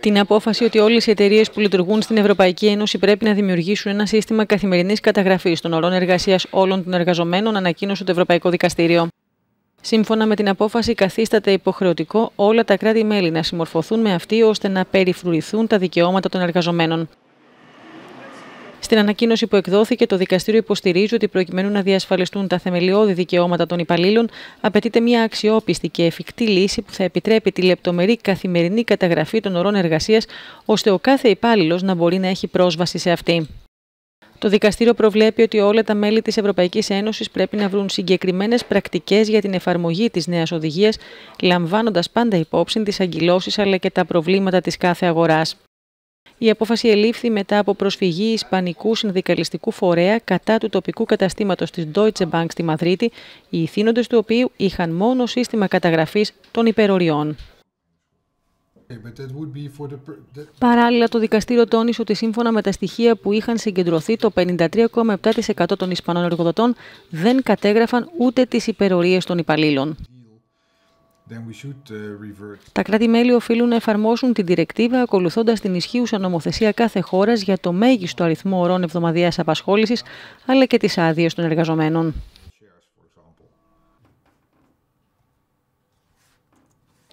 την απόφαση ότι όλες οι εταιρείες που λειτουργούν στην Ευρωπαϊκή Ένωση πρέπει να δημιουργήσουν ένα σύστημα καθημερινής καταγραφής των ορών εργασίας όλων των εργαζομένων, ανακοίνωσε το Ευρωπαϊκό Δικαστήριο. Σύμφωνα με την απόφαση, καθίσταται υποχρεωτικό όλα τα κράτη-μέλη να συμμορφωθούν με αυτή ώστε να περιφρουρηθούν τα δικαιώματα των εργαζομένων. Στην ανακοίνωση που εκδόθηκε, το δικαστήριο υποστηρίζει ότι προκειμένου να διασφαλιστούν τα θεμελιώδη δικαιώματα των υπαλλήλων, απαιτείται μια αξιόπιστη και εφικτή λύση που θα επιτρέπει τη λεπτομερή καθημερινή καταγραφή των ωρών εργασίας, ώστε ο κάθε υπάλληλος να μπορεί να έχει πρόσβαση σε αυτή. Το δικαστήριο προβλέπει ότι όλα τα μέλη της Ευρωπαϊκής Ένωσης πρέπει να βρουν συγκεκριμένες πρακτικές για την εφαρμογή της νέας οδηγίας, λαμβάνοντας πάντα υπόψη τις αγκυλώσει αλλά και τα προβλήματα της κάθε αγοράς. Η απόφαση ελήφθη μετά από προσφυγή Ισπανικού Συνδικαλιστικού Φορέα κατά του τοπικού καταστήματος της Deutsche Bank στη Μαδρίτη, οι ηθήνοντες του οποίου είχαν μόνο σύστημα καταγραφής των υπεροριών. Παράλληλα, το δικαστήριο τόνισε ότι σύμφωνα με τα στοιχεία που είχαν συγκεντρωθεί, το 53,7% των Ισπανών εργοδοτών δεν κατέγραφαν ούτε τις υπερορίες των υπαλλήλων. Uh, Τα κράτη-μέλη οφείλουν να εφαρμόσουν την διρεκτίβα ακολουθώντας την ισχύουσα νομοθεσία κάθε χώρας για το μέγιστο αριθμό ωρών εβδομαδιαίας απασχόλησης αλλά και τις άδειες των εργαζομένων.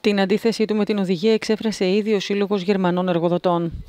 Την αντίθεσή του με την οδηγία εξέφρασε ήδη ο Σύλλογος Γερμανών Εργοδοτών.